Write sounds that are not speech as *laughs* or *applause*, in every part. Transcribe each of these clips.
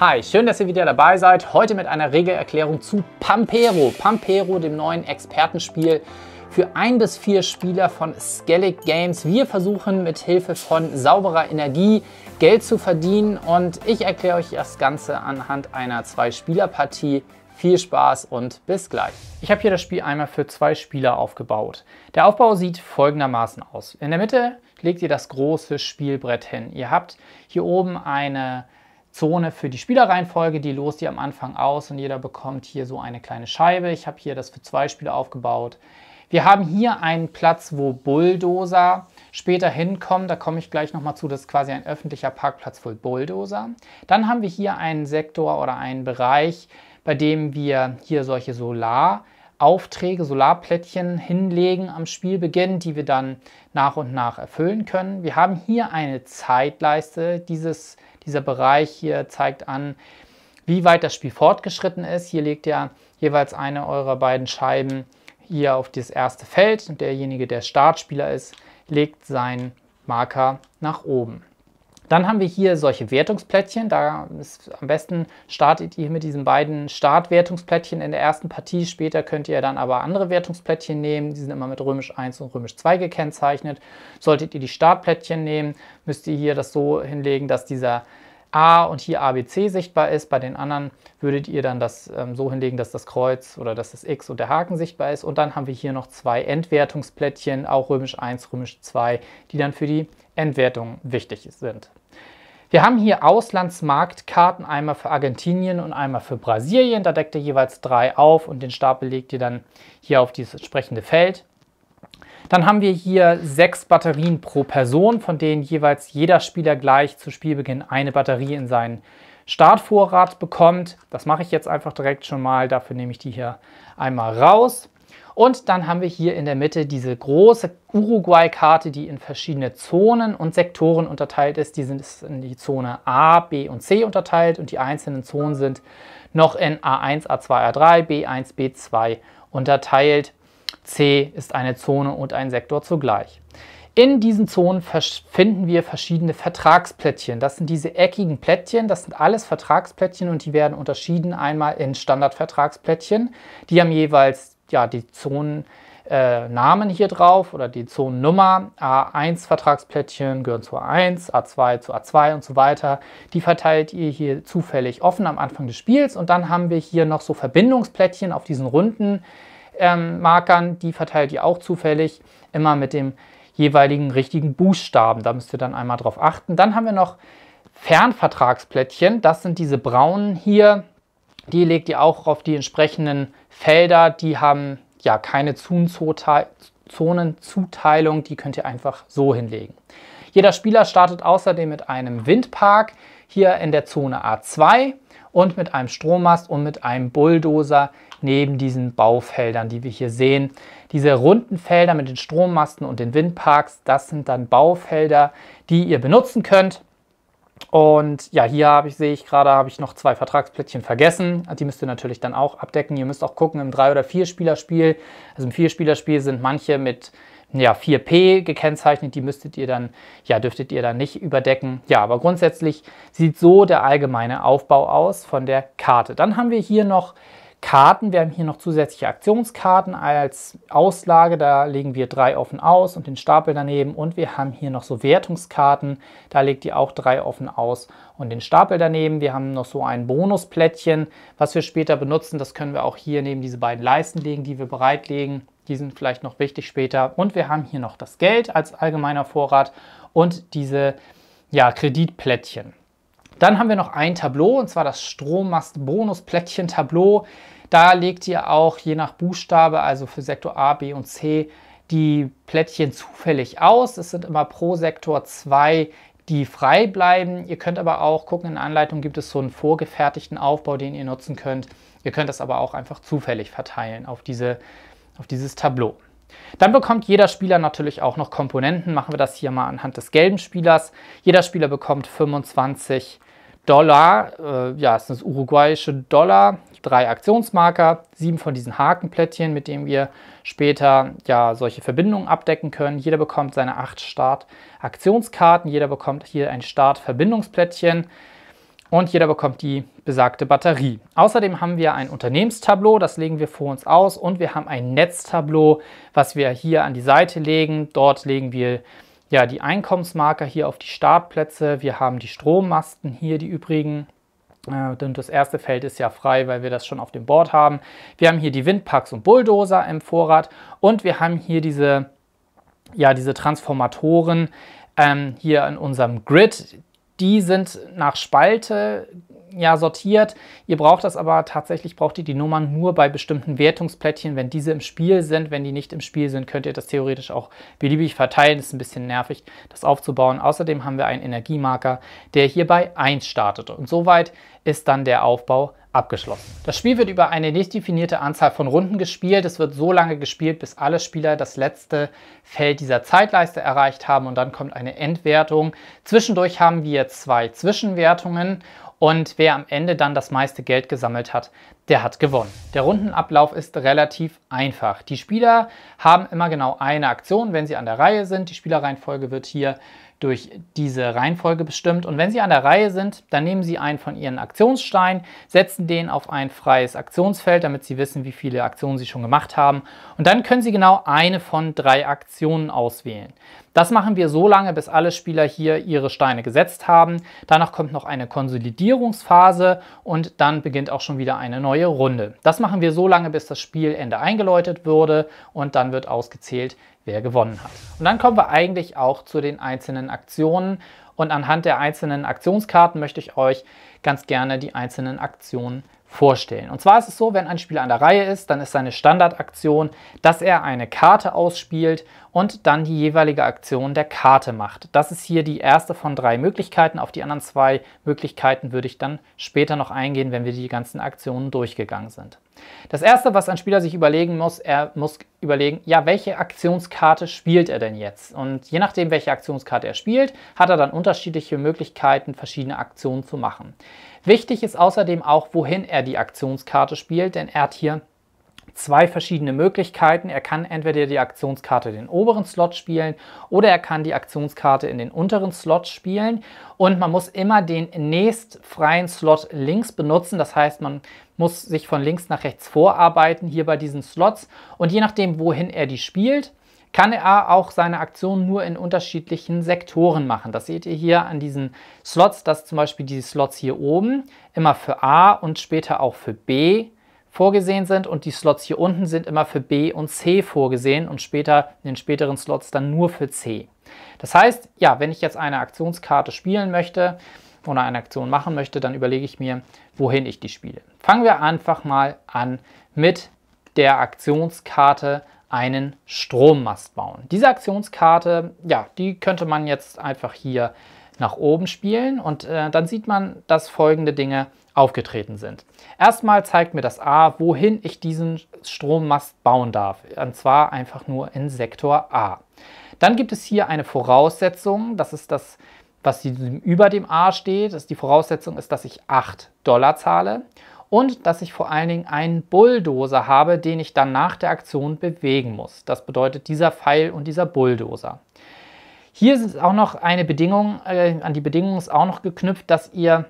Hi, schön, dass ihr wieder dabei seid. Heute mit einer Regelerklärung zu Pampero. Pampero, dem neuen Expertenspiel für ein bis vier Spieler von Skellig Games. Wir versuchen mit Hilfe von sauberer Energie Geld zu verdienen und ich erkläre euch das Ganze anhand einer Zwei-Spieler-Partie. Viel Spaß und bis gleich. Ich habe hier das Spiel einmal für zwei Spieler aufgebaut. Der Aufbau sieht folgendermaßen aus. In der Mitte legt ihr das große Spielbrett hin. Ihr habt hier oben eine Zone für die Spielereihenfolge, die los die am Anfang aus und jeder bekommt hier so eine kleine Scheibe. Ich habe hier das für zwei Spiele aufgebaut. Wir haben hier einen Platz, wo Bulldozer später hinkommen. Da komme ich gleich nochmal zu. Das ist quasi ein öffentlicher Parkplatz voll Bulldozer. Dann haben wir hier einen Sektor oder einen Bereich, bei dem wir hier solche Solaraufträge, Solarplättchen hinlegen am Spielbeginn, die wir dann nach und nach erfüllen können. Wir haben hier eine Zeitleiste dieses dieser Bereich hier zeigt an, wie weit das Spiel fortgeschritten ist. Hier legt ihr jeweils eine eurer beiden Scheiben hier auf das erste Feld und derjenige, der Startspieler ist, legt seinen Marker nach oben. Dann haben wir hier solche Wertungsplättchen. Da ist am besten startet ihr mit diesen beiden Startwertungsplättchen in der ersten Partie. Später könnt ihr dann aber andere Wertungsplättchen nehmen. Die sind immer mit römisch 1 und römisch 2 gekennzeichnet. Solltet ihr die Startplättchen nehmen, müsst ihr hier das so hinlegen, dass dieser A und hier ABC sichtbar ist. Bei den anderen würdet ihr dann das ähm, so hinlegen, dass das Kreuz oder dass das X und der Haken sichtbar ist. Und dann haben wir hier noch zwei Endwertungsplättchen, auch römisch 1, römisch 2, die dann für die Endwertung wichtig sind. Wir haben hier Auslandsmarktkarten, einmal für Argentinien und einmal für Brasilien. Da deckt ihr jeweils drei auf und den Stapel legt ihr dann hier auf dieses entsprechende Feld. Dann haben wir hier sechs Batterien pro Person, von denen jeweils jeder Spieler gleich zu Spielbeginn eine Batterie in seinen Startvorrat bekommt. Das mache ich jetzt einfach direkt schon mal. Dafür nehme ich die hier einmal raus. Und dann haben wir hier in der Mitte diese große Uruguay-Karte, die in verschiedene Zonen und Sektoren unterteilt ist. Die sind in die Zone A, B und C unterteilt und die einzelnen Zonen sind noch in A1, A2, A3, B1, B2 unterteilt. C ist eine Zone und ein Sektor zugleich. In diesen Zonen finden wir verschiedene Vertragsplättchen. Das sind diese eckigen Plättchen, das sind alles Vertragsplättchen und die werden unterschieden einmal in Standardvertragsplättchen, die haben jeweils ja, die Zonennamen äh, hier drauf oder die Zonennummer. A1-Vertragsplättchen gehören zu A1, A2 zu A2 und so weiter. Die verteilt ihr hier zufällig offen am Anfang des Spiels. Und dann haben wir hier noch so Verbindungsplättchen auf diesen runden ähm, Markern. Die verteilt ihr auch zufällig immer mit dem jeweiligen richtigen Buchstaben. Da müsst ihr dann einmal drauf achten. Dann haben wir noch Fernvertragsplättchen. Das sind diese braunen hier. Die legt ihr auch auf die entsprechenden Felder. Die haben ja keine Zonenzuteilung. Die könnt ihr einfach so hinlegen. Jeder Spieler startet außerdem mit einem Windpark hier in der Zone A2 und mit einem Strommast und mit einem Bulldozer neben diesen Baufeldern, die wir hier sehen. Diese runden Felder mit den Strommasten und den Windparks, das sind dann Baufelder, die ihr benutzen könnt. Und ja, hier habe ich, sehe ich gerade, habe ich noch zwei Vertragsplättchen vergessen. Die müsst ihr natürlich dann auch abdecken. Ihr müsst auch gucken, im Drei- oder Vier-Spielerspiel, also im Vier-Spielerspiel sind manche mit ja, 4P gekennzeichnet, die müsstet ihr dann, ja, dürftet ihr dann nicht überdecken. Ja, aber grundsätzlich sieht so der allgemeine Aufbau aus von der Karte. Dann haben wir hier noch Karten. Wir haben hier noch zusätzliche Aktionskarten als Auslage. Da legen wir drei offen aus und den Stapel daneben. Und wir haben hier noch so Wertungskarten. Da legt ihr auch drei offen aus und den Stapel daneben. Wir haben noch so ein Bonusplättchen, was wir später benutzen. Das können wir auch hier neben diese beiden Leisten legen, die wir bereitlegen. Die sind vielleicht noch wichtig später. Und wir haben hier noch das Geld als allgemeiner Vorrat und diese ja, Kreditplättchen. Dann haben wir noch ein Tableau, und zwar das Strommast-Bonus-Plättchen-Tableau. Da legt ihr auch je nach Buchstabe, also für Sektor A, B und C, die Plättchen zufällig aus. Es sind immer pro Sektor zwei, die frei bleiben. Ihr könnt aber auch gucken, in Anleitung gibt es so einen vorgefertigten Aufbau, den ihr nutzen könnt. Ihr könnt das aber auch einfach zufällig verteilen auf, diese, auf dieses Tableau. Dann bekommt jeder Spieler natürlich auch noch Komponenten. Machen wir das hier mal anhand des gelben Spielers. Jeder Spieler bekommt 25 Dollar, äh, ja, ist das uruguayische Dollar, drei Aktionsmarker, sieben von diesen Hakenplättchen, mit denen wir später ja solche Verbindungen abdecken können. Jeder bekommt seine acht Start-Aktionskarten, jeder bekommt hier ein Start-Verbindungsplättchen und jeder bekommt die besagte Batterie. Außerdem haben wir ein Unternehmenstableau, das legen wir vor uns aus und wir haben ein Netztableau, was wir hier an die Seite legen. Dort legen wir ja, die Einkommensmarker hier auf die Startplätze. Wir haben die Strommasten hier, die übrigen. Äh, und das erste Feld ist ja frei, weil wir das schon auf dem Board haben. Wir haben hier die Windparks und Bulldozer im Vorrat und wir haben hier diese, ja, diese Transformatoren ähm, hier in unserem Grid. Die sind nach Spalte ja, sortiert. Ihr braucht das aber tatsächlich, braucht ihr die Nummern nur bei bestimmten Wertungsplättchen. Wenn diese im Spiel sind, wenn die nicht im Spiel sind, könnt ihr das theoretisch auch beliebig verteilen. Ist ein bisschen nervig, das aufzubauen. Außerdem haben wir einen Energiemarker, der hier bei 1 startet. Und soweit ist dann der Aufbau abgeschlossen. Das Spiel wird über eine nicht definierte Anzahl von Runden gespielt. Es wird so lange gespielt, bis alle Spieler das letzte Feld dieser Zeitleiste erreicht haben und dann kommt eine Endwertung. Zwischendurch haben wir zwei Zwischenwertungen und wer am Ende dann das meiste Geld gesammelt hat, der hat gewonnen. Der Rundenablauf ist relativ einfach. Die Spieler haben immer genau eine Aktion, wenn sie an der Reihe sind. Die Spielerreihenfolge wird hier durch diese Reihenfolge bestimmt. Und wenn Sie an der Reihe sind, dann nehmen Sie einen von Ihren Aktionssteinen, setzen den auf ein freies Aktionsfeld, damit Sie wissen, wie viele Aktionen Sie schon gemacht haben. Und dann können Sie genau eine von drei Aktionen auswählen. Das machen wir so lange, bis alle Spieler hier ihre Steine gesetzt haben. Danach kommt noch eine Konsolidierungsphase und dann beginnt auch schon wieder eine neue Runde. Das machen wir so lange, bis das Spielende eingeläutet wurde und dann wird ausgezählt, wer gewonnen hat. Und dann kommen wir eigentlich auch zu den einzelnen Aktionen. Und anhand der einzelnen Aktionskarten möchte ich euch ganz gerne die einzelnen Aktionen vorstellen. Und zwar ist es so, wenn ein Spieler an der Reihe ist, dann ist seine Standardaktion, dass er eine Karte ausspielt und dann die jeweilige Aktion der Karte macht. Das ist hier die erste von drei Möglichkeiten. Auf die anderen zwei Möglichkeiten würde ich dann später noch eingehen, wenn wir die ganzen Aktionen durchgegangen sind. Das erste, was ein Spieler sich überlegen muss, er muss überlegen, ja, welche Aktionskarte spielt er denn jetzt? Und je nachdem, welche Aktionskarte er spielt, hat er dann unterschiedliche Möglichkeiten, verschiedene Aktionen zu machen. Wichtig ist außerdem auch, wohin er die Aktionskarte spielt, denn er hat hier zwei verschiedene Möglichkeiten. Er kann entweder die Aktionskarte in den oberen Slot spielen oder er kann die Aktionskarte in den unteren Slot spielen. Und man muss immer den nächst freien Slot links benutzen. Das heißt, man muss sich von links nach rechts vorarbeiten hier bei diesen Slots. Und je nachdem, wohin er die spielt, kann er auch seine Aktionen nur in unterschiedlichen Sektoren machen. Das seht ihr hier an diesen Slots, dass zum Beispiel die Slots hier oben immer für A und später auch für B vorgesehen sind und die Slots hier unten sind immer für B und C vorgesehen und später in den späteren Slots dann nur für C. Das heißt, ja, wenn ich jetzt eine Aktionskarte spielen möchte oder eine Aktion machen möchte, dann überlege ich mir, wohin ich die spiele. Fangen wir einfach mal an mit der Aktionskarte einen Strommast bauen. Diese Aktionskarte, ja, die könnte man jetzt einfach hier nach oben spielen und äh, dann sieht man, dass folgende Dinge aufgetreten sind. Erstmal zeigt mir das A, wohin ich diesen Strommast bauen darf. Und zwar einfach nur in Sektor A. Dann gibt es hier eine Voraussetzung, das ist das, was über dem A steht. Das die Voraussetzung ist, dass ich 8 Dollar zahle und dass ich vor allen Dingen einen Bulldozer habe, den ich dann nach der Aktion bewegen muss. Das bedeutet dieser Pfeil und dieser Bulldozer. Hier ist auch noch eine Bedingung, äh, an die Bedingung ist auch noch geknüpft, dass ihr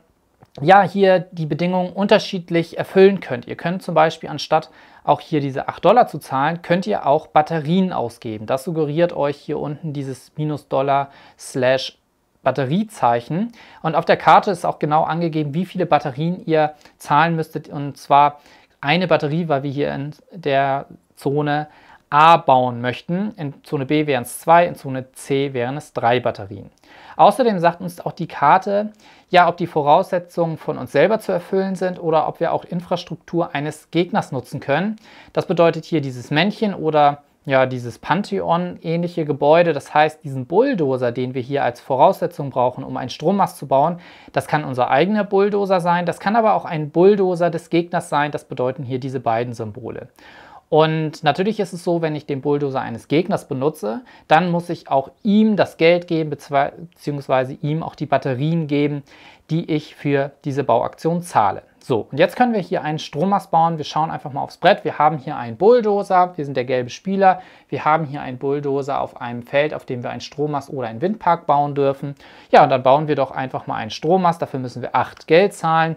ja hier die Bedingungen unterschiedlich erfüllen könnt. Ihr könnt zum Beispiel anstatt auch hier diese 8 Dollar zu zahlen, könnt ihr auch Batterien ausgeben. Das suggeriert euch hier unten dieses Minus Dollar slash Batteriezeichen. Und auf der Karte ist auch genau angegeben, wie viele Batterien ihr zahlen müsstet. Und zwar eine Batterie, weil wir hier in der Zone A bauen möchten. In Zone B wären es zwei, in Zone C wären es drei Batterien. Außerdem sagt uns auch die Karte, ja, ob die Voraussetzungen von uns selber zu erfüllen sind oder ob wir auch Infrastruktur eines Gegners nutzen können. Das bedeutet hier dieses Männchen oder ja, dieses Pantheon-ähnliche Gebäude. Das heißt, diesen Bulldozer, den wir hier als Voraussetzung brauchen, um einen Strommast zu bauen, das kann unser eigener Bulldozer sein, das kann aber auch ein Bulldozer des Gegners sein. Das bedeuten hier diese beiden Symbole. Und natürlich ist es so, wenn ich den Bulldozer eines Gegners benutze, dann muss ich auch ihm das Geld geben, beziehungsweise ihm auch die Batterien geben, die ich für diese Bauaktion zahle. So, und jetzt können wir hier einen Strommast bauen. Wir schauen einfach mal aufs Brett. Wir haben hier einen Bulldozer, wir sind der gelbe Spieler. Wir haben hier einen Bulldozer auf einem Feld, auf dem wir einen Strommast oder einen Windpark bauen dürfen. Ja, und dann bauen wir doch einfach mal einen Strommast. Dafür müssen wir 8 Geld zahlen.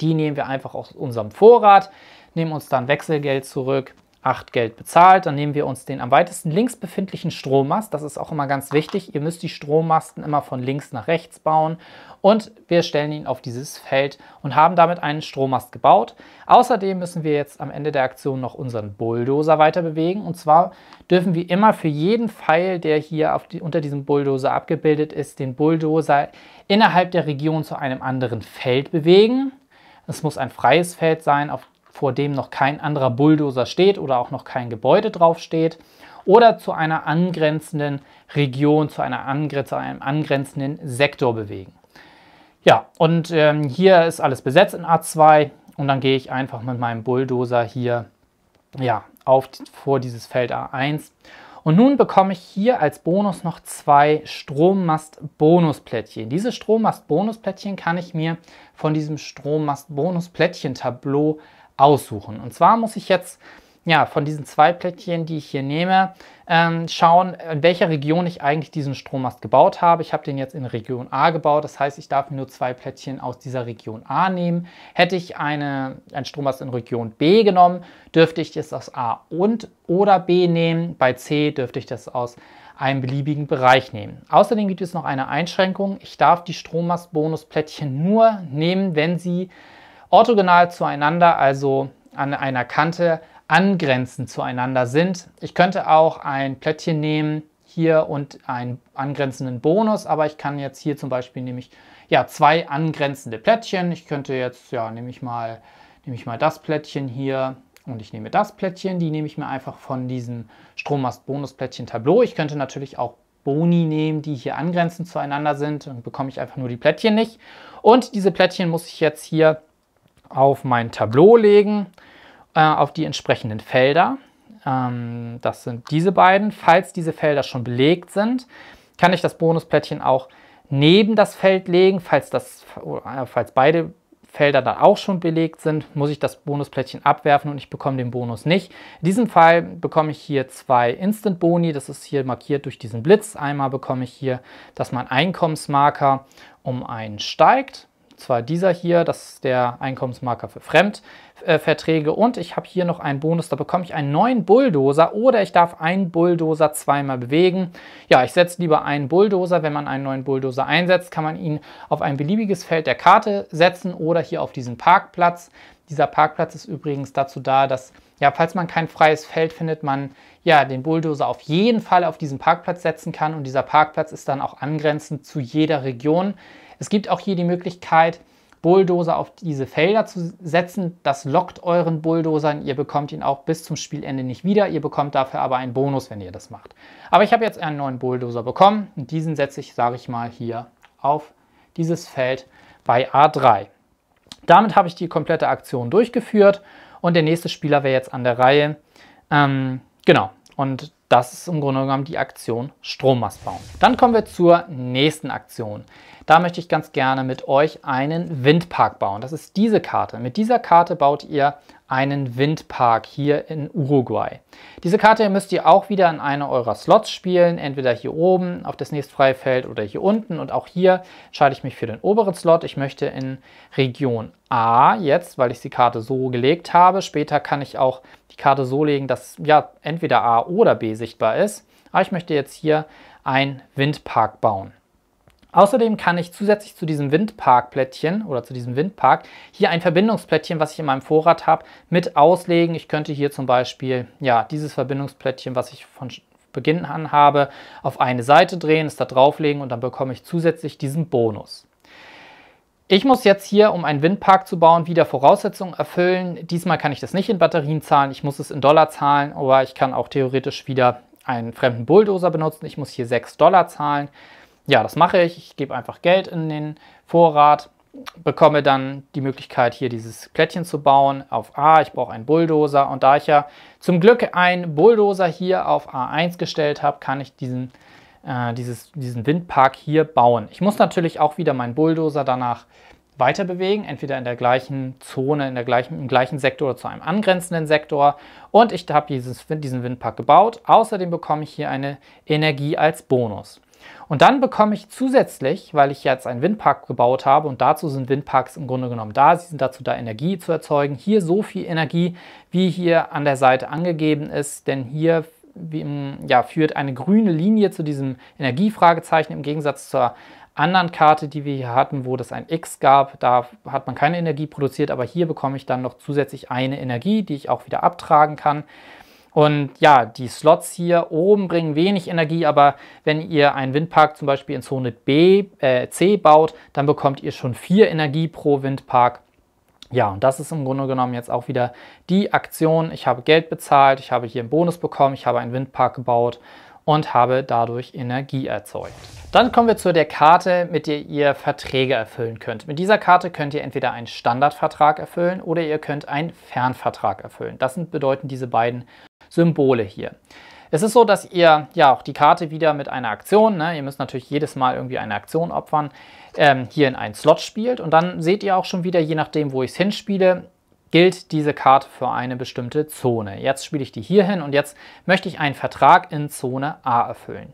Die nehmen wir einfach aus unserem Vorrat, nehmen uns dann Wechselgeld zurück 8 Geld bezahlt. Dann nehmen wir uns den am weitesten links befindlichen Strommast. Das ist auch immer ganz wichtig. Ihr müsst die Strommasten immer von links nach rechts bauen. Und wir stellen ihn auf dieses Feld und haben damit einen Strommast gebaut. Außerdem müssen wir jetzt am Ende der Aktion noch unseren Bulldozer weiter bewegen. Und zwar dürfen wir immer für jeden Pfeil, der hier auf die, unter diesem Bulldozer abgebildet ist, den Bulldozer innerhalb der Region zu einem anderen Feld bewegen. Es muss ein freies Feld sein, auf vor dem noch kein anderer Bulldozer steht oder auch noch kein Gebäude drauf steht oder zu einer angrenzenden Region, zu, einer Angre zu einem angrenzenden Sektor bewegen. Ja, und ähm, hier ist alles besetzt in A2 und dann gehe ich einfach mit meinem Bulldozer hier ja, auf, vor dieses Feld A1 und nun bekomme ich hier als Bonus noch zwei Strommast-Bonusplättchen. Diese Strommast-Bonusplättchen kann ich mir von diesem Strommast-Bonusplättchen-Tableau aussuchen. Und zwar muss ich jetzt ja, von diesen zwei Plättchen, die ich hier nehme, ähm, schauen, in welcher Region ich eigentlich diesen Strommast gebaut habe. Ich habe den jetzt in Region A gebaut, das heißt, ich darf mir nur zwei Plättchen aus dieser Region A nehmen. Hätte ich eine, einen Strommast in Region B genommen, dürfte ich das aus A und oder B nehmen. Bei C dürfte ich das aus einem beliebigen Bereich nehmen. Außerdem gibt es noch eine Einschränkung. Ich darf die Strommast-Bonusplättchen nur nehmen, wenn sie orthogonal zueinander, also an einer Kante angrenzend zueinander sind. Ich könnte auch ein Plättchen nehmen hier und einen angrenzenden Bonus, aber ich kann jetzt hier zum Beispiel nämlich ja, zwei angrenzende Plättchen. Ich könnte jetzt, ja, nehme ich mal, nehme ich mal das Plättchen hier und ich nehme das Plättchen. Die nehme ich mir einfach von diesem Strommast-Bonus-Plättchen-Tableau. Ich könnte natürlich auch Boni nehmen, die hier angrenzend zueinander sind. und bekomme ich einfach nur die Plättchen nicht. Und diese Plättchen muss ich jetzt hier auf mein Tableau legen, äh, auf die entsprechenden Felder. Ähm, das sind diese beiden. Falls diese Felder schon belegt sind, kann ich das Bonusplättchen auch neben das Feld legen. Falls, das, äh, falls beide Felder dann auch schon belegt sind, muss ich das Bonusplättchen abwerfen und ich bekomme den Bonus nicht. In diesem Fall bekomme ich hier zwei Instant Boni, das ist hier markiert durch diesen Blitz. Einmal bekomme ich hier, dass mein Einkommensmarker um einen steigt zwar dieser hier, das ist der Einkommensmarker für Fremdverträge. Äh, und ich habe hier noch einen Bonus, da bekomme ich einen neuen Bulldozer oder ich darf einen Bulldozer zweimal bewegen. Ja, ich setze lieber einen Bulldozer. Wenn man einen neuen Bulldozer einsetzt, kann man ihn auf ein beliebiges Feld der Karte setzen oder hier auf diesen Parkplatz. Dieser Parkplatz ist übrigens dazu da, dass, ja, falls man kein freies Feld findet, man ja den Bulldozer auf jeden Fall auf diesen Parkplatz setzen kann. Und dieser Parkplatz ist dann auch angrenzend zu jeder Region es gibt auch hier die Möglichkeit, Bulldozer auf diese Felder zu setzen. Das lockt euren Bulldozern. Ihr bekommt ihn auch bis zum Spielende nicht wieder. Ihr bekommt dafür aber einen Bonus, wenn ihr das macht. Aber ich habe jetzt einen neuen Bulldozer bekommen und diesen setze ich, sage ich mal, hier auf dieses Feld bei A3. Damit habe ich die komplette Aktion durchgeführt und der nächste Spieler wäre jetzt an der Reihe. Ähm, genau. Und das ist im Grunde genommen die Aktion Strommast bauen. Dann kommen wir zur nächsten Aktion. Da möchte ich ganz gerne mit euch einen Windpark bauen. Das ist diese Karte. Mit dieser Karte baut ihr einen Windpark hier in Uruguay. Diese Karte müsst ihr auch wieder in einer eurer Slots spielen, entweder hier oben auf das nächste freie Feld oder hier unten. Und auch hier entscheide ich mich für den oberen Slot. Ich möchte in Region A jetzt, weil ich die Karte so gelegt habe. Später kann ich auch die Karte so legen, dass ja entweder A oder B sichtbar ist. Aber ich möchte jetzt hier einen Windpark bauen. Außerdem kann ich zusätzlich zu diesem Windparkplättchen oder zu diesem Windpark hier ein Verbindungsplättchen, was ich in meinem Vorrat habe, mit auslegen. Ich könnte hier zum Beispiel ja, dieses Verbindungsplättchen, was ich von Beginn an habe, auf eine Seite drehen, es da drauflegen und dann bekomme ich zusätzlich diesen Bonus. Ich muss jetzt hier, um einen Windpark zu bauen, wieder Voraussetzungen erfüllen. Diesmal kann ich das nicht in Batterien zahlen, ich muss es in Dollar zahlen, aber ich kann auch theoretisch wieder einen fremden Bulldozer benutzen. Ich muss hier 6 Dollar zahlen ja, das mache ich. Ich gebe einfach Geld in den Vorrat, bekomme dann die Möglichkeit, hier dieses Plättchen zu bauen auf A. Ich brauche einen Bulldozer und da ich ja zum Glück einen Bulldozer hier auf A1 gestellt habe, kann ich diesen, äh, dieses, diesen Windpark hier bauen. Ich muss natürlich auch wieder meinen Bulldozer danach weiter bewegen, entweder in der gleichen Zone, in der gleichen, im gleichen Sektor oder zu einem angrenzenden Sektor. Und ich habe diesen Windpark gebaut. Außerdem bekomme ich hier eine Energie als Bonus. Und dann bekomme ich zusätzlich, weil ich jetzt einen Windpark gebaut habe und dazu sind Windparks im Grunde genommen da, sie sind dazu da, Energie zu erzeugen, hier so viel Energie, wie hier an der Seite angegeben ist, denn hier ja, führt eine grüne Linie zu diesem Energiefragezeichen im Gegensatz zur anderen Karte, die wir hier hatten, wo das ein X gab, da hat man keine Energie produziert, aber hier bekomme ich dann noch zusätzlich eine Energie, die ich auch wieder abtragen kann. Und ja, die Slots hier oben bringen wenig Energie, aber wenn ihr einen Windpark zum Beispiel in Zone B, äh, C baut, dann bekommt ihr schon vier Energie pro Windpark. Ja, und das ist im Grunde genommen jetzt auch wieder die Aktion. Ich habe Geld bezahlt, ich habe hier einen Bonus bekommen, ich habe einen Windpark gebaut und habe dadurch Energie erzeugt. Dann kommen wir zu der Karte, mit der ihr Verträge erfüllen könnt. Mit dieser Karte könnt ihr entweder einen Standardvertrag erfüllen oder ihr könnt einen Fernvertrag erfüllen. Das sind, bedeuten diese beiden Symbole hier. Es ist so, dass ihr ja auch die Karte wieder mit einer Aktion, ne, ihr müsst natürlich jedes Mal irgendwie eine Aktion opfern, ähm, hier in einen Slot spielt. Und dann seht ihr auch schon wieder, je nachdem, wo ich es hinspiele, gilt diese Karte für eine bestimmte Zone. Jetzt spiele ich die hier hin und jetzt möchte ich einen Vertrag in Zone A erfüllen.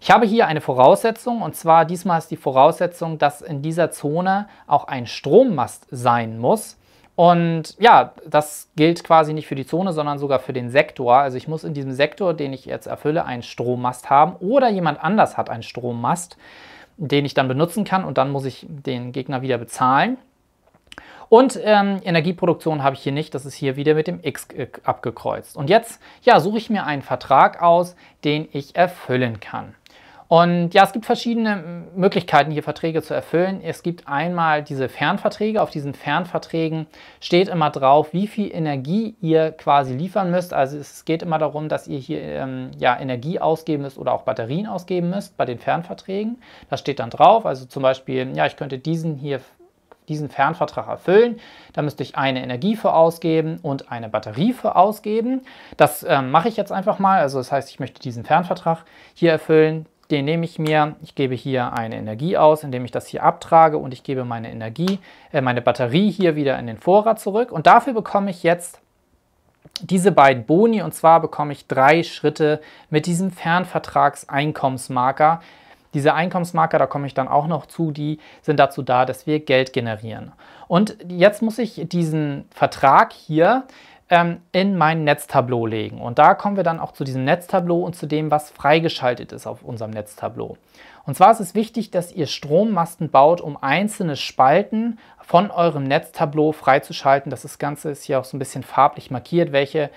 Ich habe hier eine Voraussetzung und zwar diesmal ist die Voraussetzung, dass in dieser Zone auch ein Strommast sein muss, und ja, das gilt quasi nicht für die Zone, sondern sogar für den Sektor. Also ich muss in diesem Sektor, den ich jetzt erfülle, einen Strommast haben oder jemand anders hat einen Strommast, den ich dann benutzen kann und dann muss ich den Gegner wieder bezahlen. Und ähm, Energieproduktion habe ich hier nicht, das ist hier wieder mit dem X abgekreuzt. Und jetzt ja, suche ich mir einen Vertrag aus, den ich erfüllen kann. Und ja, es gibt verschiedene Möglichkeiten, hier Verträge zu erfüllen. Es gibt einmal diese Fernverträge. Auf diesen Fernverträgen steht immer drauf, wie viel Energie ihr quasi liefern müsst. Also es geht immer darum, dass ihr hier ähm, ja, Energie ausgeben müsst oder auch Batterien ausgeben müsst bei den Fernverträgen. Das steht dann drauf. Also zum Beispiel, ja, ich könnte diesen hier diesen Fernvertrag erfüllen. Da müsste ich eine Energie für ausgeben und eine Batterie für ausgeben. Das ähm, mache ich jetzt einfach mal. Also das heißt, ich möchte diesen Fernvertrag hier erfüllen. Den nehme ich mir, ich gebe hier eine Energie aus, indem ich das hier abtrage und ich gebe meine Energie, äh, meine Batterie hier wieder in den Vorrat zurück. Und dafür bekomme ich jetzt diese beiden Boni und zwar bekomme ich drei Schritte mit diesem Fernvertragseinkommensmarker. Diese Einkommensmarker, da komme ich dann auch noch zu, die sind dazu da, dass wir Geld generieren. Und jetzt muss ich diesen Vertrag hier ähm, in mein Netztableau legen. Und da kommen wir dann auch zu diesem Netztableau und zu dem, was freigeschaltet ist auf unserem Netztableau. Und zwar ist es wichtig, dass ihr Strommasten baut, um einzelne Spalten von eurem Netztableau freizuschalten. Das Ganze ist hier auch so ein bisschen farblich markiert, welche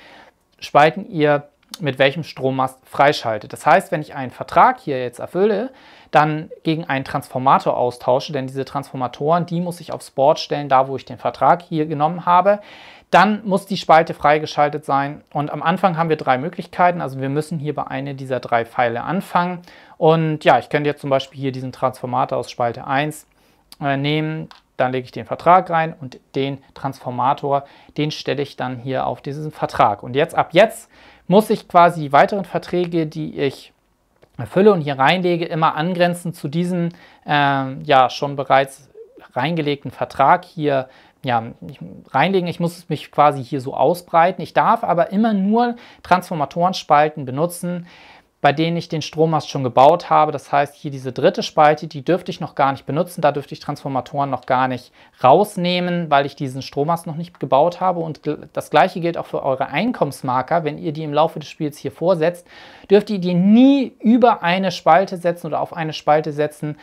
Spalten ihr mit welchem Strommast freischaltet. Das heißt, wenn ich einen Vertrag hier jetzt erfülle, dann gegen einen Transformator austausche, denn diese Transformatoren, die muss ich aufs Board stellen, da wo ich den Vertrag hier genommen habe, dann muss die Spalte freigeschaltet sein und am Anfang haben wir drei Möglichkeiten. Also wir müssen hier bei einer dieser drei Pfeile anfangen. Und ja, ich könnte jetzt zum Beispiel hier diesen Transformator aus Spalte 1 äh, nehmen. Dann lege ich den Vertrag rein und den Transformator, den stelle ich dann hier auf diesen Vertrag. Und jetzt ab jetzt muss ich quasi die weiteren Verträge, die ich erfülle und hier reinlege, immer angrenzen zu diesem äh, ja schon bereits reingelegten Vertrag hier ja, reinlegen. Ich muss mich quasi hier so ausbreiten. Ich darf aber immer nur Transformatorenspalten benutzen, bei denen ich den Strommast schon gebaut habe. Das heißt, hier diese dritte Spalte, die dürfte ich noch gar nicht benutzen. Da dürfte ich Transformatoren noch gar nicht rausnehmen, weil ich diesen Strommast noch nicht gebaut habe. Und das gleiche gilt auch für eure Einkommensmarker. Wenn ihr die im Laufe des Spiels hier vorsetzt, dürft ihr die nie über eine Spalte setzen oder auf eine Spalte setzen,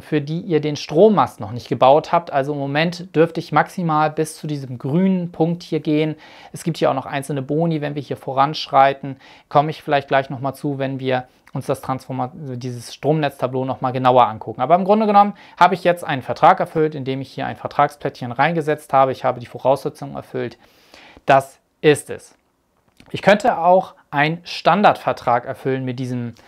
für die ihr den Strommast noch nicht gebaut habt. Also im Moment dürfte ich maximal bis zu diesem grünen Punkt hier gehen. Es gibt hier auch noch einzelne Boni, wenn wir hier voranschreiten. Komme ich vielleicht gleich nochmal zu, wenn wir uns das dieses Stromnetztableau nochmal genauer angucken. Aber im Grunde genommen habe ich jetzt einen Vertrag erfüllt, indem ich hier ein Vertragsplättchen reingesetzt habe. Ich habe die Voraussetzungen erfüllt. Das ist es. Ich könnte auch einen Standardvertrag erfüllen mit diesem Vertrag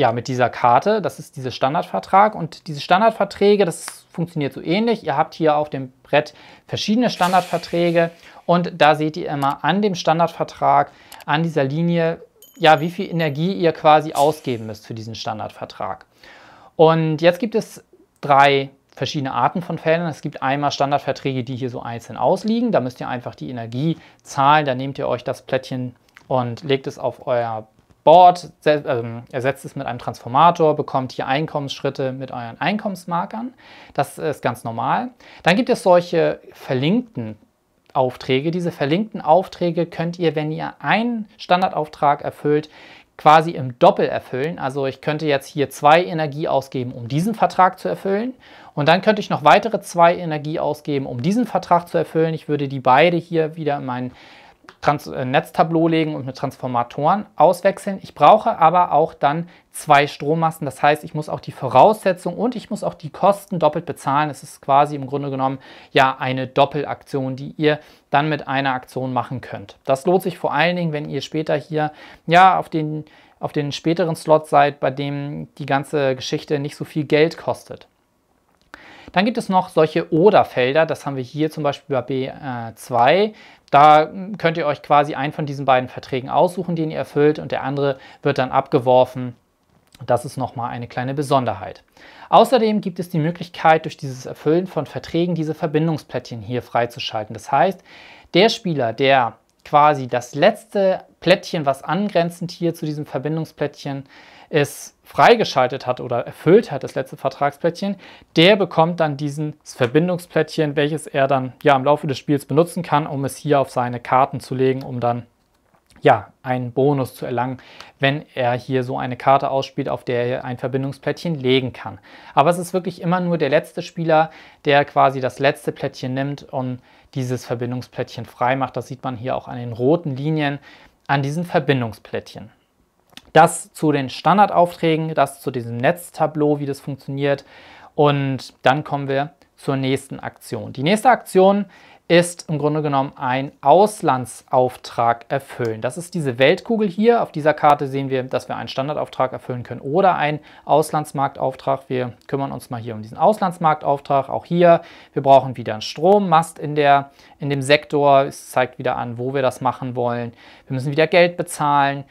ja, mit dieser Karte. Das ist dieser Standardvertrag. Und diese Standardverträge, das funktioniert so ähnlich. Ihr habt hier auf dem Brett verschiedene Standardverträge. Und da seht ihr immer an dem Standardvertrag, an dieser Linie, ja, wie viel Energie ihr quasi ausgeben müsst für diesen Standardvertrag. Und jetzt gibt es drei verschiedene Arten von Fällen. Es gibt einmal Standardverträge, die hier so einzeln ausliegen. Da müsst ihr einfach die Energie zahlen. Da nehmt ihr euch das Plättchen und legt es auf euer Board ersetzt ähm, es mit einem Transformator, bekommt hier Einkommensschritte mit euren Einkommensmarkern. Das ist ganz normal. Dann gibt es solche verlinkten Aufträge. Diese verlinkten Aufträge könnt ihr, wenn ihr einen Standardauftrag erfüllt, quasi im Doppel erfüllen. Also ich könnte jetzt hier zwei Energie ausgeben, um diesen Vertrag zu erfüllen. Und dann könnte ich noch weitere zwei Energie ausgeben, um diesen Vertrag zu erfüllen. Ich würde die beide hier wieder in meinen Trans äh, Netztableau legen und mit Transformatoren auswechseln. Ich brauche aber auch dann zwei Strommasten. Das heißt, ich muss auch die Voraussetzung und ich muss auch die Kosten doppelt bezahlen. Es ist quasi im Grunde genommen ja eine Doppelaktion, die ihr dann mit einer Aktion machen könnt. Das lohnt sich vor allen Dingen, wenn ihr später hier ja auf den auf den späteren Slot seid, bei dem die ganze Geschichte nicht so viel Geld kostet. Dann gibt es noch solche Oder-Felder, das haben wir hier zum Beispiel bei B2. Äh, da könnt ihr euch quasi einen von diesen beiden Verträgen aussuchen, den ihr erfüllt und der andere wird dann abgeworfen. Das ist nochmal eine kleine Besonderheit. Außerdem gibt es die Möglichkeit, durch dieses Erfüllen von Verträgen diese Verbindungsplättchen hier freizuschalten. Das heißt, der Spieler, der quasi das letzte Plättchen, was angrenzend hier zu diesem Verbindungsplättchen ist, freigeschaltet hat oder erfüllt hat, das letzte Vertragsplättchen, der bekommt dann dieses Verbindungsplättchen, welches er dann ja im Laufe des Spiels benutzen kann, um es hier auf seine Karten zu legen, um dann ja, einen Bonus zu erlangen, wenn er hier so eine Karte ausspielt, auf der er ein Verbindungsplättchen legen kann. Aber es ist wirklich immer nur der letzte Spieler, der quasi das letzte Plättchen nimmt und dieses Verbindungsplättchen frei macht. Das sieht man hier auch an den roten Linien an diesen Verbindungsplättchen. Das zu den Standardaufträgen, das zu diesem Netztableau, wie das funktioniert. Und dann kommen wir zur nächsten Aktion. Die nächste Aktion ist im Grunde genommen ein Auslandsauftrag erfüllen. Das ist diese Weltkugel hier. Auf dieser Karte sehen wir, dass wir einen Standardauftrag erfüllen können oder einen Auslandsmarktauftrag. Wir kümmern uns mal hier um diesen Auslandsmarktauftrag. Auch hier, wir brauchen wieder einen Strommast in, der, in dem Sektor. Es zeigt wieder an, wo wir das machen wollen. Wir müssen wieder Geld bezahlen.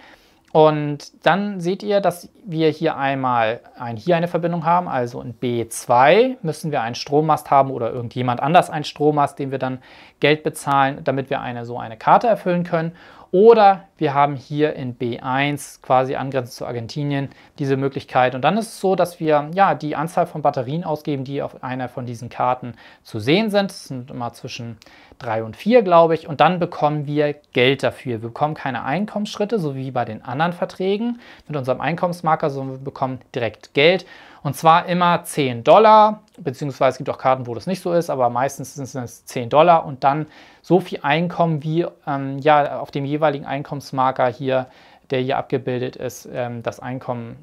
Und dann seht ihr, dass wir hier einmal ein, hier eine Verbindung haben, also in B2 müssen wir einen Strommast haben oder irgendjemand anders einen Strommast, den wir dann Geld bezahlen, damit wir eine so eine Karte erfüllen können. Oder wir haben hier in B1 quasi angrenzend zu Argentinien diese Möglichkeit. Und dann ist es so, dass wir ja die Anzahl von Batterien ausgeben, die auf einer von diesen Karten zu sehen sind. Das sind immer zwischen drei und vier, glaube ich. Und dann bekommen wir Geld dafür. Wir bekommen keine Einkommensschritte, so wie bei den anderen Verträgen mit unserem Einkommensmarker, sondern wir bekommen direkt Geld. Und zwar immer 10 Dollar beziehungsweise es gibt auch Karten, wo das nicht so ist, aber meistens sind es 10 Dollar und dann so viel Einkommen, wie ähm, ja auf dem jeweiligen Einkommensmarker hier, der hier abgebildet ist, ähm, das Einkommen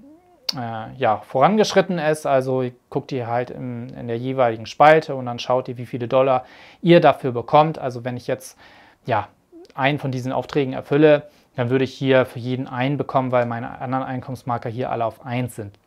äh, ja, vorangeschritten ist. Also guckt ihr halt in, in der jeweiligen Spalte und dann schaut ihr, wie viele Dollar ihr dafür bekommt. Also wenn ich jetzt ja, einen von diesen Aufträgen erfülle, dann würde ich hier für jeden einen bekommen, weil meine anderen Einkommensmarker hier alle auf 1 sind.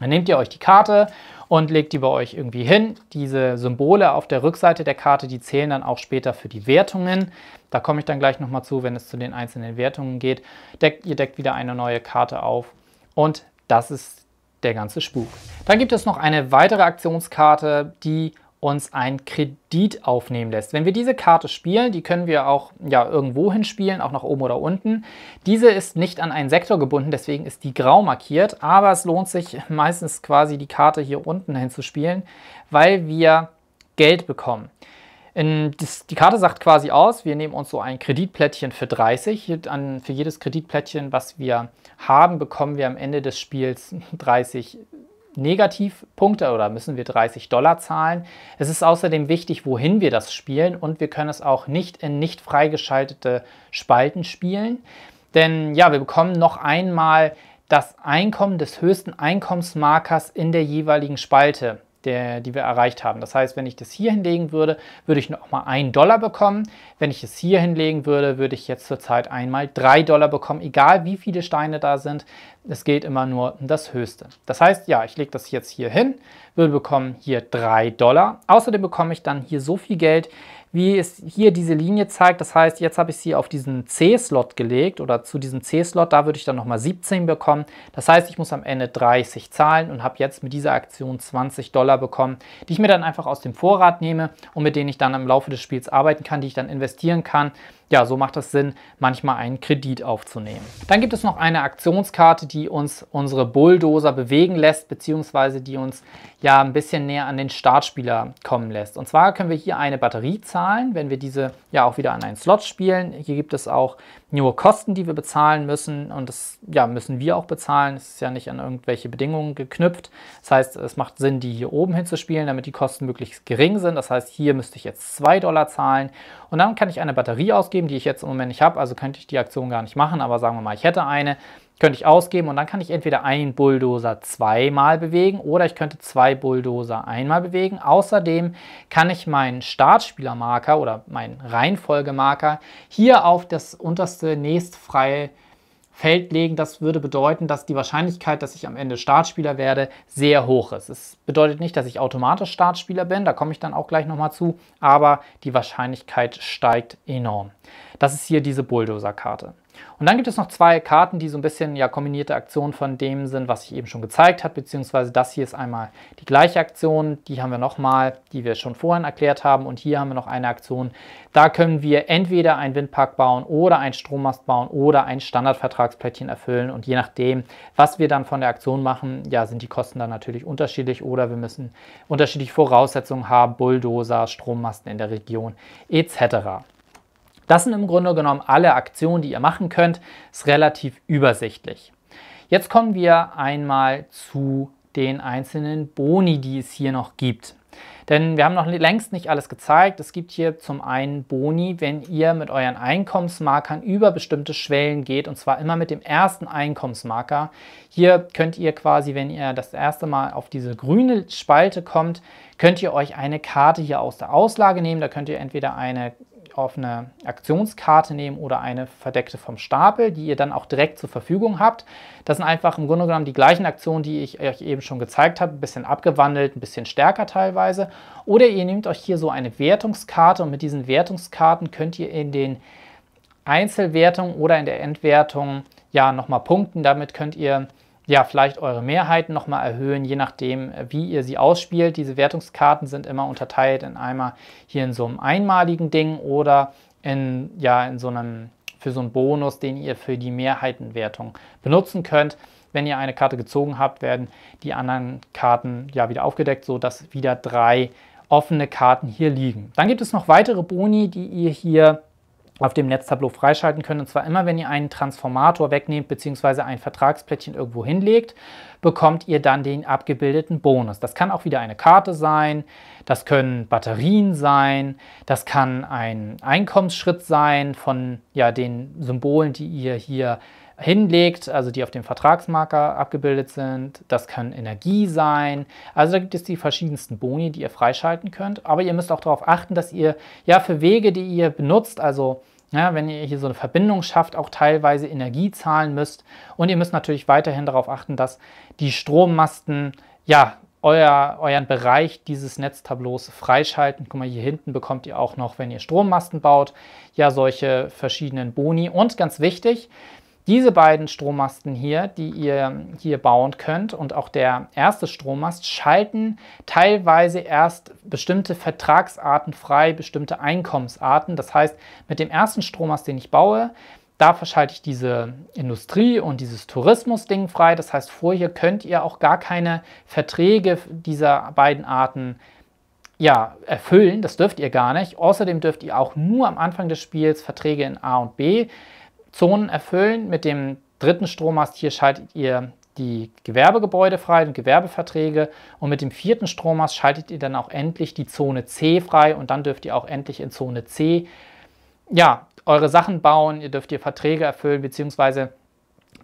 Dann nehmt ihr euch die Karte und legt die bei euch irgendwie hin. Diese Symbole auf der Rückseite der Karte, die zählen dann auch später für die Wertungen. Da komme ich dann gleich nochmal zu, wenn es zu den einzelnen Wertungen geht. Deckt, ihr deckt wieder eine neue Karte auf und das ist der ganze Spuk. Dann gibt es noch eine weitere Aktionskarte, die uns einen Kredit aufnehmen lässt. Wenn wir diese Karte spielen, die können wir auch ja, irgendwo hin spielen, auch nach oben oder unten. Diese ist nicht an einen Sektor gebunden, deswegen ist die grau markiert, aber es lohnt sich meistens quasi die Karte hier unten hinzuspielen, weil wir Geld bekommen. In, Das, die Karte sagt quasi aus, wir nehmen uns so ein Kreditplättchen für 30. An, für jedes Kreditplättchen, was wir haben, bekommen wir am Ende des Spiels 30 Negativpunkte oder müssen wir 30 Dollar zahlen. Es ist außerdem wichtig, wohin wir das spielen und wir können es auch nicht in nicht freigeschaltete Spalten spielen. Denn ja, wir bekommen noch einmal das Einkommen des höchsten Einkommensmarkers in der jeweiligen Spalte der, die wir erreicht haben. Das heißt, wenn ich das hier hinlegen würde, würde ich nochmal einen Dollar bekommen. Wenn ich es hier hinlegen würde, würde ich jetzt zurzeit einmal drei Dollar bekommen, egal wie viele Steine da sind. Es geht immer nur um das Höchste. Das heißt, ja, ich lege das jetzt hier hin, würde bekommen hier drei Dollar. Außerdem bekomme ich dann hier so viel Geld, wie es hier diese Linie zeigt. Das heißt, jetzt habe ich sie auf diesen C-Slot gelegt oder zu diesem C-Slot. Da würde ich dann nochmal 17 bekommen. Das heißt, ich muss am Ende 30 zahlen und habe jetzt mit dieser Aktion 20 Dollar bekommen, die ich mir dann einfach aus dem Vorrat nehme und mit denen ich dann im Laufe des Spiels arbeiten kann, die ich dann investieren kann ja, so macht es Sinn, manchmal einen Kredit aufzunehmen. Dann gibt es noch eine Aktionskarte, die uns unsere Bulldozer bewegen lässt, beziehungsweise die uns ja ein bisschen näher an den Startspieler kommen lässt. Und zwar können wir hier eine Batterie zahlen, wenn wir diese ja auch wieder an einen Slot spielen. Hier gibt es auch nur Kosten, die wir bezahlen müssen. Und das ja, müssen wir auch bezahlen. Es ist ja nicht an irgendwelche Bedingungen geknüpft. Das heißt, es macht Sinn, die hier oben hinzuspielen, damit die Kosten möglichst gering sind. Das heißt, hier müsste ich jetzt 2 Dollar zahlen. Und dann kann ich eine Batterie ausgeben, die ich jetzt im Moment nicht habe. Also könnte ich die Aktion gar nicht machen. Aber sagen wir mal, ich hätte eine könnte ich ausgeben und dann kann ich entweder einen Bulldozer zweimal bewegen oder ich könnte zwei Bulldozer einmal bewegen. Außerdem kann ich meinen Startspielermarker oder meinen Reihenfolgemarker hier auf das unterste nächstfreie Feld legen. Das würde bedeuten, dass die Wahrscheinlichkeit, dass ich am Ende Startspieler werde, sehr hoch ist. Es bedeutet nicht, dass ich automatisch Startspieler bin, da komme ich dann auch gleich nochmal zu, aber die Wahrscheinlichkeit steigt enorm. Das ist hier diese Bulldozer-Karte. Und dann gibt es noch zwei Karten, die so ein bisschen ja kombinierte Aktionen von dem sind, was ich eben schon gezeigt habe, beziehungsweise das hier ist einmal die gleiche Aktion, die haben wir nochmal, die wir schon vorhin erklärt haben und hier haben wir noch eine Aktion. Da können wir entweder einen Windpark bauen oder einen Strommast bauen oder ein Standardvertragsplättchen erfüllen und je nachdem, was wir dann von der Aktion machen, ja, sind die Kosten dann natürlich unterschiedlich oder wir müssen unterschiedliche Voraussetzungen haben, Bulldozer, Strommasten in der Region etc. Das sind im Grunde genommen alle Aktionen, die ihr machen könnt. Ist relativ übersichtlich. Jetzt kommen wir einmal zu den einzelnen Boni, die es hier noch gibt. Denn wir haben noch längst nicht alles gezeigt. Es gibt hier zum einen Boni, wenn ihr mit euren Einkommensmarkern über bestimmte Schwellen geht und zwar immer mit dem ersten Einkommensmarker. Hier könnt ihr quasi, wenn ihr das erste Mal auf diese grüne Spalte kommt, könnt ihr euch eine Karte hier aus der Auslage nehmen. Da könnt ihr entweder eine auf eine Aktionskarte nehmen oder eine verdeckte vom Stapel, die ihr dann auch direkt zur Verfügung habt. Das sind einfach im Grunde genommen die gleichen Aktionen, die ich euch eben schon gezeigt habe, ein bisschen abgewandelt, ein bisschen stärker teilweise. Oder ihr nehmt euch hier so eine Wertungskarte und mit diesen Wertungskarten könnt ihr in den Einzelwertungen oder in der Endwertung ja nochmal punkten. Damit könnt ihr ja, vielleicht eure Mehrheiten nochmal erhöhen, je nachdem, äh, wie ihr sie ausspielt. Diese Wertungskarten sind immer unterteilt in einmal hier in so einem einmaligen Ding oder in, ja, in so einem, für so einen Bonus, den ihr für die Mehrheitenwertung benutzen könnt. Wenn ihr eine Karte gezogen habt, werden die anderen Karten ja wieder aufgedeckt, sodass wieder drei offene Karten hier liegen. Dann gibt es noch weitere Boni, die ihr hier auf dem Netztableau freischalten können. Und zwar immer, wenn ihr einen Transformator wegnehmt bzw. ein Vertragsplättchen irgendwo hinlegt, bekommt ihr dann den abgebildeten Bonus. Das kann auch wieder eine Karte sein, das können Batterien sein, das kann ein Einkommensschritt sein von ja, den Symbolen, die ihr hier hinlegt, also die auf dem Vertragsmarker abgebildet sind. Das kann Energie sein. Also da gibt es die verschiedensten Boni, die ihr freischalten könnt. Aber ihr müsst auch darauf achten, dass ihr ja für Wege, die ihr benutzt, also ja, wenn ihr hier so eine Verbindung schafft, auch teilweise Energie zahlen müsst. Und ihr müsst natürlich weiterhin darauf achten, dass die Strommasten ja euer, euren Bereich dieses Netztableaus freischalten. Guck mal, hier hinten bekommt ihr auch noch, wenn ihr Strommasten baut, ja solche verschiedenen Boni. Und ganz wichtig, diese beiden Strommasten hier, die ihr hier bauen könnt und auch der erste Strommast, schalten teilweise erst bestimmte Vertragsarten frei, bestimmte Einkommensarten. Das heißt, mit dem ersten Strommast, den ich baue, da verschalte ich diese Industrie und dieses Tourismus-Ding frei. Das heißt, vorher könnt ihr auch gar keine Verträge dieser beiden Arten ja, erfüllen. Das dürft ihr gar nicht. Außerdem dürft ihr auch nur am Anfang des Spiels Verträge in A und B Zonen erfüllen. Mit dem dritten Strommast hier schaltet ihr die Gewerbegebäude frei und Gewerbeverträge und mit dem vierten Strommast schaltet ihr dann auch endlich die Zone C frei und dann dürft ihr auch endlich in Zone C ja, eure Sachen bauen, ihr dürft ihr Verträge erfüllen, beziehungsweise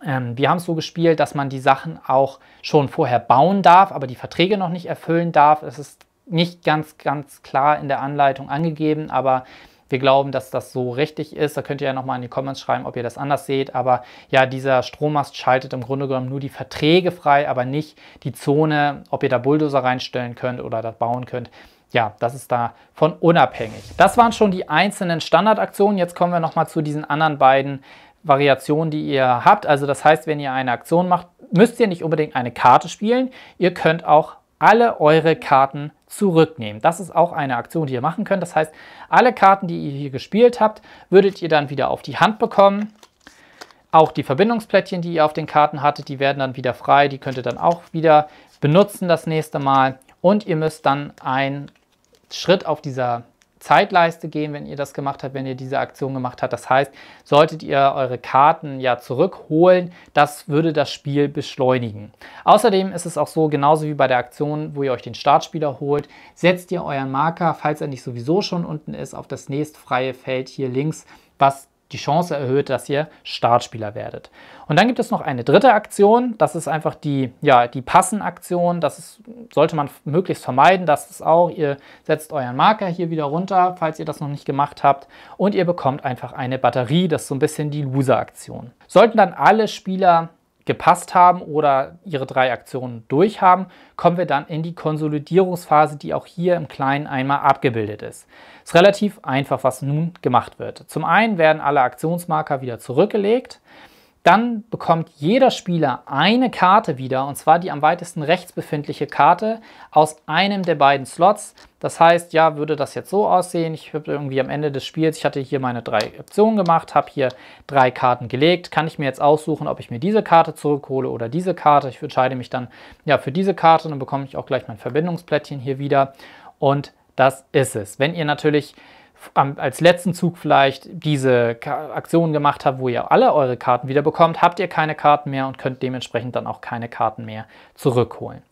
ähm, wir haben es so gespielt, dass man die Sachen auch schon vorher bauen darf, aber die Verträge noch nicht erfüllen darf. Es ist nicht ganz, ganz klar in der Anleitung angegeben, aber wir glauben, dass das so richtig ist. Da könnt ihr ja nochmal in die Comments schreiben, ob ihr das anders seht. Aber ja, dieser Strommast schaltet im Grunde genommen nur die Verträge frei, aber nicht die Zone, ob ihr da Bulldozer reinstellen könnt oder das bauen könnt ja, das ist davon unabhängig. Das waren schon die einzelnen Standardaktionen. Jetzt kommen wir nochmal zu diesen anderen beiden Variationen, die ihr habt. Also das heißt, wenn ihr eine Aktion macht, müsst ihr nicht unbedingt eine Karte spielen. Ihr könnt auch alle eure Karten zurücknehmen. Das ist auch eine Aktion, die ihr machen könnt. Das heißt, alle Karten, die ihr hier gespielt habt, würdet ihr dann wieder auf die Hand bekommen. Auch die Verbindungsplättchen, die ihr auf den Karten hattet, die werden dann wieder frei. Die könnt ihr dann auch wieder benutzen das nächste Mal. Und ihr müsst dann einen Schritt auf dieser Zeitleiste gehen, wenn ihr das gemacht habt, wenn ihr diese Aktion gemacht habt. Das heißt, solltet ihr eure Karten ja zurückholen, das würde das Spiel beschleunigen. Außerdem ist es auch so, genauso wie bei der Aktion, wo ihr euch den Startspieler holt, setzt ihr euren Marker, falls er nicht sowieso schon unten ist, auf das nächstfreie Feld hier links, was die Chance erhöht, dass ihr Startspieler werdet. Und dann gibt es noch eine dritte Aktion, das ist einfach die, ja, die Passen-Aktion. Das ist, sollte man möglichst vermeiden, das ist auch, ihr setzt euren Marker hier wieder runter, falls ihr das noch nicht gemacht habt und ihr bekommt einfach eine Batterie, das ist so ein bisschen die Loser-Aktion. Sollten dann alle Spieler gepasst haben oder ihre drei Aktionen durch haben, kommen wir dann in die Konsolidierungsphase, die auch hier im Kleinen einmal abgebildet ist. Es Ist relativ einfach, was nun gemacht wird. Zum einen werden alle Aktionsmarker wieder zurückgelegt. Dann bekommt jeder Spieler eine Karte wieder, und zwar die am weitesten rechts befindliche Karte aus einem der beiden Slots. Das heißt, ja, würde das jetzt so aussehen, ich habe irgendwie am Ende des Spiels, ich hatte hier meine drei Optionen gemacht, habe hier drei Karten gelegt, kann ich mir jetzt aussuchen, ob ich mir diese Karte zurückhole oder diese Karte. Ich entscheide mich dann ja für diese Karte, dann bekomme ich auch gleich mein Verbindungsplättchen hier wieder und das ist es. Wenn ihr natürlich als letzten Zug vielleicht diese Aktion gemacht habt, wo ihr alle eure Karten wieder bekommt, habt ihr keine Karten mehr und könnt dementsprechend dann auch keine Karten mehr zurückholen.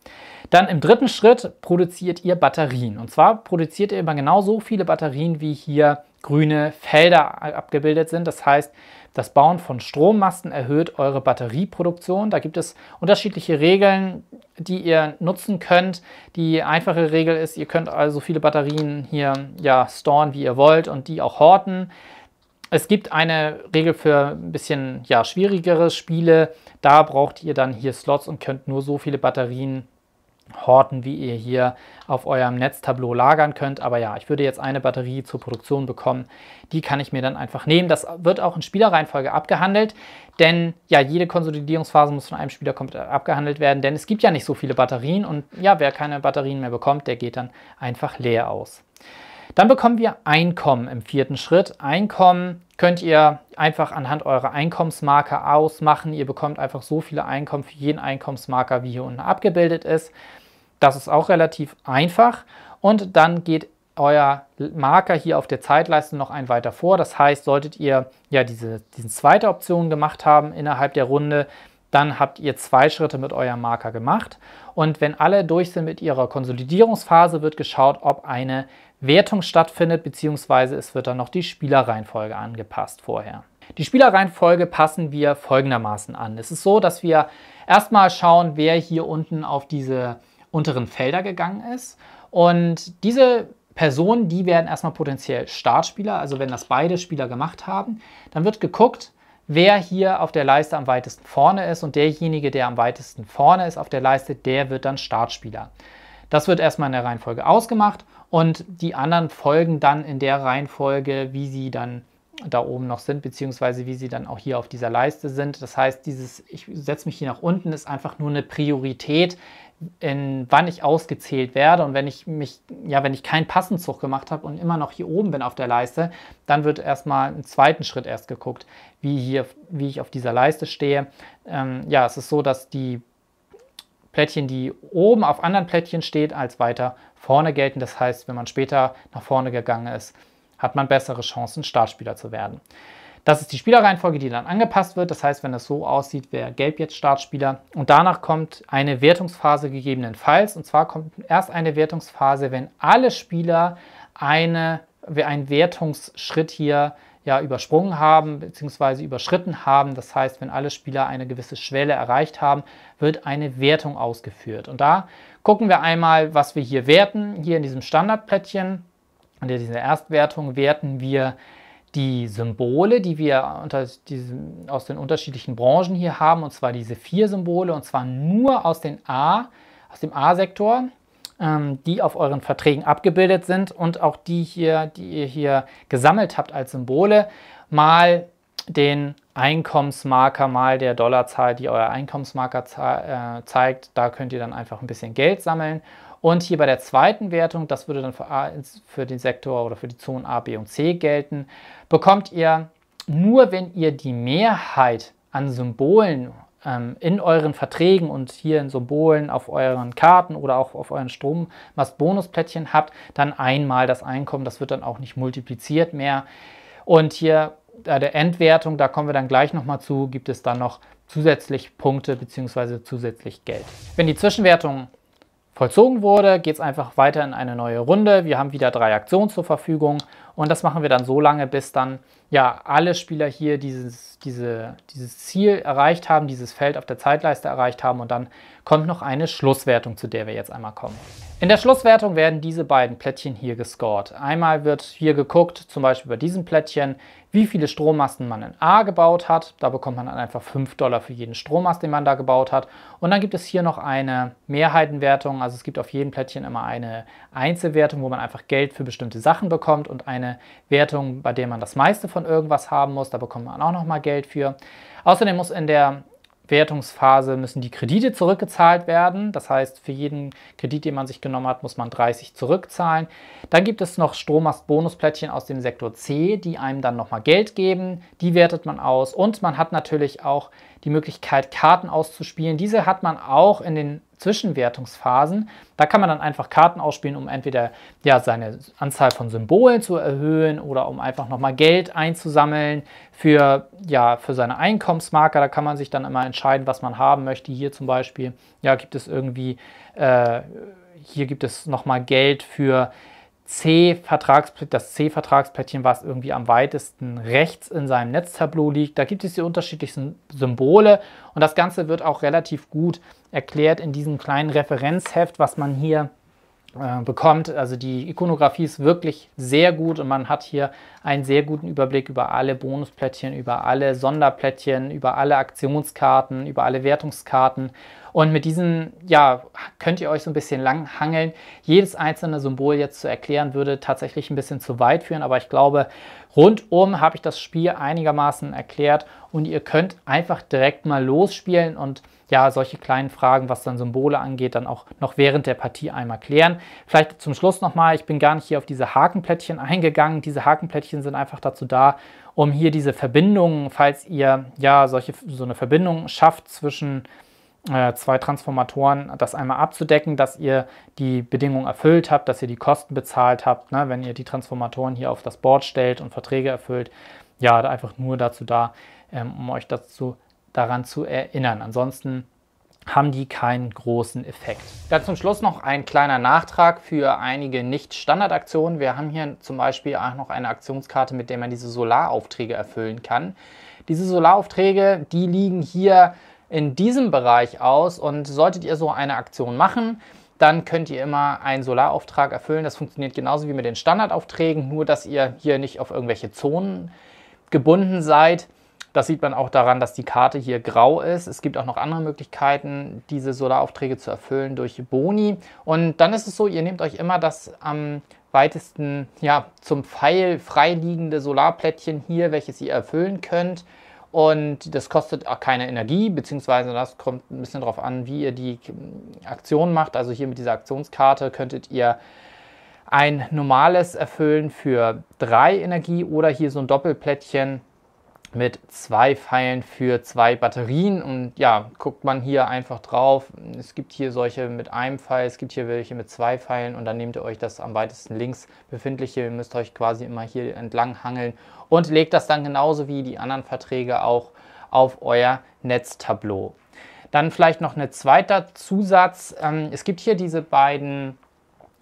Dann im dritten Schritt produziert ihr Batterien. Und zwar produziert ihr immer genauso viele Batterien, wie hier grüne Felder abgebildet sind. Das heißt, das Bauen von Strommasten erhöht eure Batterieproduktion. Da gibt es unterschiedliche Regeln, die ihr nutzen könnt. Die einfache Regel ist, ihr könnt also viele Batterien hier ja storen, wie ihr wollt und die auch horten. Es gibt eine Regel für ein bisschen ja, schwierigere Spiele. Da braucht ihr dann hier Slots und könnt nur so viele Batterien Horten, wie ihr hier auf eurem Netztableau lagern könnt. Aber ja, ich würde jetzt eine Batterie zur Produktion bekommen. Die kann ich mir dann einfach nehmen. Das wird auch in Spielerreihenfolge abgehandelt, denn ja, jede Konsolidierungsphase muss von einem Spieler komplett abgehandelt werden, denn es gibt ja nicht so viele Batterien und ja, wer keine Batterien mehr bekommt, der geht dann einfach leer aus. Dann bekommen wir Einkommen im vierten Schritt. Einkommen könnt ihr einfach anhand eurer Einkommensmarker ausmachen. Ihr bekommt einfach so viele Einkommen für jeden Einkommensmarker, wie hier unten abgebildet ist. Das ist auch relativ einfach. Und dann geht euer Marker hier auf der Zeitleiste noch ein weiter vor. Das heißt, solltet ihr ja diese, diese zweite Option gemacht haben innerhalb der Runde, dann habt ihr zwei Schritte mit eurem Marker gemacht. Und wenn alle durch sind mit ihrer Konsolidierungsphase, wird geschaut, ob eine Wertung stattfindet, beziehungsweise es wird dann noch die Spielerreihenfolge angepasst vorher. Die Spielerreihenfolge passen wir folgendermaßen an. Es ist so, dass wir erstmal schauen, wer hier unten auf diese unteren Felder gegangen ist. Und diese Personen, die werden erstmal potenziell Startspieler, also wenn das beide Spieler gemacht haben, dann wird geguckt, wer hier auf der Leiste am weitesten vorne ist und derjenige, der am weitesten vorne ist auf der Leiste, der wird dann Startspieler. Das wird erstmal in der Reihenfolge ausgemacht und die anderen folgen dann in der Reihenfolge, wie sie dann da oben noch sind, beziehungsweise wie sie dann auch hier auf dieser Leiste sind. Das heißt, dieses, ich setze mich hier nach unten, ist einfach nur eine Priorität, in wann ich ausgezählt werde. Und wenn ich mich, ja, wenn ich keinen Passenzug gemacht habe und immer noch hier oben bin auf der Leiste, dann wird erstmal im zweiten Schritt erst geguckt, wie hier, wie ich auf dieser Leiste stehe. Ähm, ja, es ist so, dass die Plättchen, die oben auf anderen Plättchen steht, als weiter vorne gelten. Das heißt, wenn man später nach vorne gegangen ist, hat man bessere Chancen, Startspieler zu werden. Das ist die Spielerreihenfolge, die dann angepasst wird. Das heißt, wenn das so aussieht, wäre Gelb jetzt Startspieler. Und danach kommt eine Wertungsphase gegebenenfalls. Und zwar kommt erst eine Wertungsphase, wenn alle Spieler eine, einen Wertungsschritt hier ja, übersprungen haben bzw. überschritten haben. Das heißt, wenn alle Spieler eine gewisse Schwelle erreicht haben, wird eine Wertung ausgeführt. Und da gucken wir einmal, was wir hier werten. Hier in diesem Standardplättchen unter dieser Erstwertung werten wir die Symbole, die wir diesen, aus den unterschiedlichen Branchen hier haben, und zwar diese vier Symbole, und zwar nur aus, den A, aus dem A-Sektor, ähm, die auf euren Verträgen abgebildet sind und auch die hier, die ihr hier gesammelt habt als Symbole, mal den Einkommensmarker, mal der Dollarzahl, die euer Einkommensmarker äh, zeigt. Da könnt ihr dann einfach ein bisschen Geld sammeln und hier bei der zweiten Wertung, das würde dann für, A, für den Sektor oder für die Zonen A, B und C gelten, bekommt ihr nur, wenn ihr die Mehrheit an Symbolen ähm, in euren Verträgen und hier in Symbolen auf euren Karten oder auch auf euren Strommast-Bonusplättchen habt, dann einmal das Einkommen. Das wird dann auch nicht multipliziert mehr. Und hier bei der Endwertung, da kommen wir dann gleich nochmal zu, gibt es dann noch zusätzlich Punkte bzw. zusätzlich Geld. Wenn die Zwischenwertung vollzogen wurde, geht es einfach weiter in eine neue Runde. Wir haben wieder drei Aktionen zur Verfügung und das machen wir dann so lange, bis dann ja alle Spieler hier dieses, diese, dieses Ziel erreicht haben, dieses Feld auf der Zeitleiste erreicht haben und dann kommt noch eine Schlusswertung, zu der wir jetzt einmal kommen. In der Schlusswertung werden diese beiden Plättchen hier gescored. Einmal wird hier geguckt, zum Beispiel bei diesem Plättchen, wie viele Strommasten man in A gebaut hat. Da bekommt man dann einfach 5 Dollar für jeden Strommast, den man da gebaut hat. Und dann gibt es hier noch eine Mehrheitenwertung. Also es gibt auf jedem Plättchen immer eine Einzelwertung, wo man einfach Geld für bestimmte Sachen bekommt und eine Wertung, bei der man das meiste von von irgendwas haben muss. Da bekommt man auch nochmal Geld für. Außerdem muss in der Wertungsphase müssen die Kredite zurückgezahlt werden. Das heißt, für jeden Kredit, den man sich genommen hat, muss man 30 zurückzahlen. Dann gibt es noch Strommast-Bonusplättchen aus dem Sektor C, die einem dann nochmal Geld geben. Die wertet man aus. Und man hat natürlich auch die Möglichkeit, Karten auszuspielen. Diese hat man auch in den Zwischenwertungsphasen. Da kann man dann einfach Karten ausspielen, um entweder ja, seine Anzahl von Symbolen zu erhöhen oder um einfach nochmal Geld einzusammeln für, ja, für seine Einkommensmarker. Da kann man sich dann immer entscheiden, was man haben möchte. Hier zum Beispiel, ja, gibt es irgendwie, äh, hier gibt es nochmal Geld für C-Vertragsplättchen, das C-Vertragsplättchen, was irgendwie am weitesten rechts in seinem Netztableau liegt. Da gibt es die unterschiedlichsten Symbole und das Ganze wird auch relativ gut erklärt in diesem kleinen Referenzheft, was man hier äh, bekommt. Also die Ikonografie ist wirklich sehr gut und man hat hier einen sehr guten Überblick über alle Bonusplättchen, über alle Sonderplättchen, über alle Aktionskarten, über alle Wertungskarten. Und mit diesen, ja, könnt ihr euch so ein bisschen lang hangeln. Jedes einzelne Symbol jetzt zu erklären, würde tatsächlich ein bisschen zu weit führen, aber ich glaube, rundum habe ich das Spiel einigermaßen erklärt und ihr könnt einfach direkt mal losspielen und ja solche kleinen Fragen, was dann Symbole angeht, dann auch noch während der Partie einmal klären. Vielleicht zum Schluss nochmal, ich bin gar nicht hier auf diese Hakenplättchen *laughs* eingegangen. Diese Hakenplättchen sind einfach dazu da, um hier diese Verbindungen, falls ihr ja solche, so eine Verbindung schafft zwischen äh, zwei Transformatoren das einmal abzudecken, dass ihr die Bedingungen erfüllt habt, dass ihr die Kosten bezahlt habt, ne? wenn ihr die Transformatoren hier auf das Board stellt und Verträge erfüllt. Ja, einfach nur dazu da, ähm, um euch dazu daran zu erinnern. Ansonsten haben die keinen großen Effekt. Dann zum Schluss noch ein kleiner Nachtrag für einige Nicht-Standard-Aktionen. Wir haben hier zum Beispiel auch noch eine Aktionskarte, mit der man diese Solaraufträge erfüllen kann. Diese Solaraufträge, die liegen hier in diesem Bereich aus und solltet ihr so eine Aktion machen, dann könnt ihr immer einen Solarauftrag erfüllen. Das funktioniert genauso wie mit den Standardaufträgen, nur dass ihr hier nicht auf irgendwelche Zonen gebunden seid. Das sieht man auch daran, dass die Karte hier grau ist. Es gibt auch noch andere Möglichkeiten, diese Solaraufträge zu erfüllen durch Boni. Und dann ist es so, ihr nehmt euch immer das am weitesten ja, zum Pfeil freiliegende Solarplättchen hier, welches ihr erfüllen könnt. Und das kostet auch keine Energie, beziehungsweise das kommt ein bisschen darauf an, wie ihr die Aktion macht. Also hier mit dieser Aktionskarte könntet ihr ein normales erfüllen für drei Energie oder hier so ein Doppelplättchen mit zwei Pfeilen für zwei Batterien und ja, guckt man hier einfach drauf. Es gibt hier solche mit einem Pfeil, es gibt hier welche mit zwei Pfeilen und dann nehmt ihr euch das am weitesten links befindliche, ihr müsst euch quasi immer hier entlang hangeln und legt das dann genauso wie die anderen Verträge auch auf euer Netztableau. Dann vielleicht noch ein zweiter Zusatz. Ähm, es gibt hier diese beiden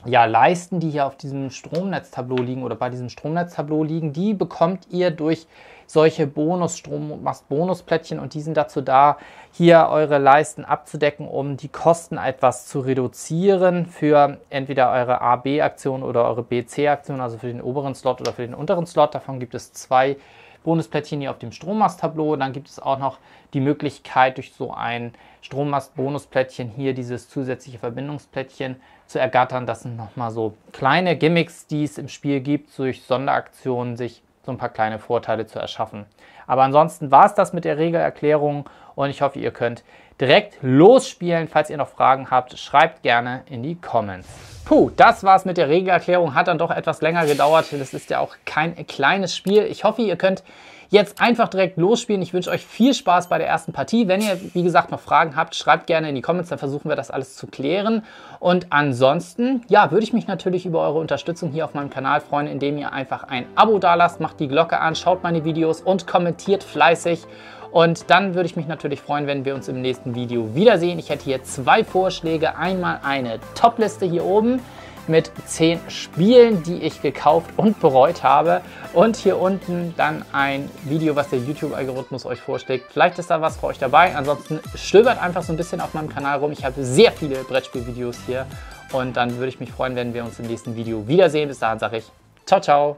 ja, Leisten, die hier auf diesem Stromnetztableau liegen oder bei diesem Stromnetztableau liegen. Die bekommt ihr durch solche Bonusstrom- und machst Bonusplättchen und die sind dazu da, hier eure Leisten abzudecken, um die Kosten etwas zu reduzieren für entweder eure AB-Aktion oder eure BC-Aktion, also für den oberen Slot oder für den unteren Slot. Davon gibt es zwei Bonusplättchen hier auf dem Strommast-Tableau. Dann gibt es auch noch die Möglichkeit, durch so ein Strommast-Bonusplättchen hier dieses zusätzliche Verbindungsplättchen zu ergattern. Das sind nochmal so kleine Gimmicks, die es im Spiel gibt, durch Sonderaktionen sich so ein paar kleine Vorteile zu erschaffen. Aber ansonsten war es das mit der Regelerklärung und ich hoffe, ihr könnt direkt losspielen. Falls ihr noch Fragen habt, schreibt gerne in die Comments. Puh, das war's mit der Regelerklärung. Hat dann doch etwas länger gedauert. Das ist ja auch kein kleines Spiel. Ich hoffe, ihr könnt jetzt einfach direkt losspielen. Ich wünsche euch viel Spaß bei der ersten Partie. Wenn ihr, wie gesagt, noch Fragen habt, schreibt gerne in die Comments, dann versuchen wir das alles zu klären. Und ansonsten, ja, würde ich mich natürlich über eure Unterstützung hier auf meinem Kanal freuen, indem ihr einfach ein Abo dalasst, macht die Glocke an, schaut meine Videos und kommentiert fleißig. Und dann würde ich mich natürlich freuen, wenn wir uns im nächsten Video wiedersehen. Ich hätte hier zwei Vorschläge. Einmal eine Top-Liste hier oben mit zehn Spielen, die ich gekauft und bereut habe. Und hier unten dann ein Video, was der YouTube-Algorithmus euch vorschlägt. Vielleicht ist da was für euch dabei. Ansonsten stöbert einfach so ein bisschen auf meinem Kanal rum. Ich habe sehr viele Brettspielvideos hier. Und dann würde ich mich freuen, wenn wir uns im nächsten Video wiedersehen. Bis dahin sage ich ciao, ciao.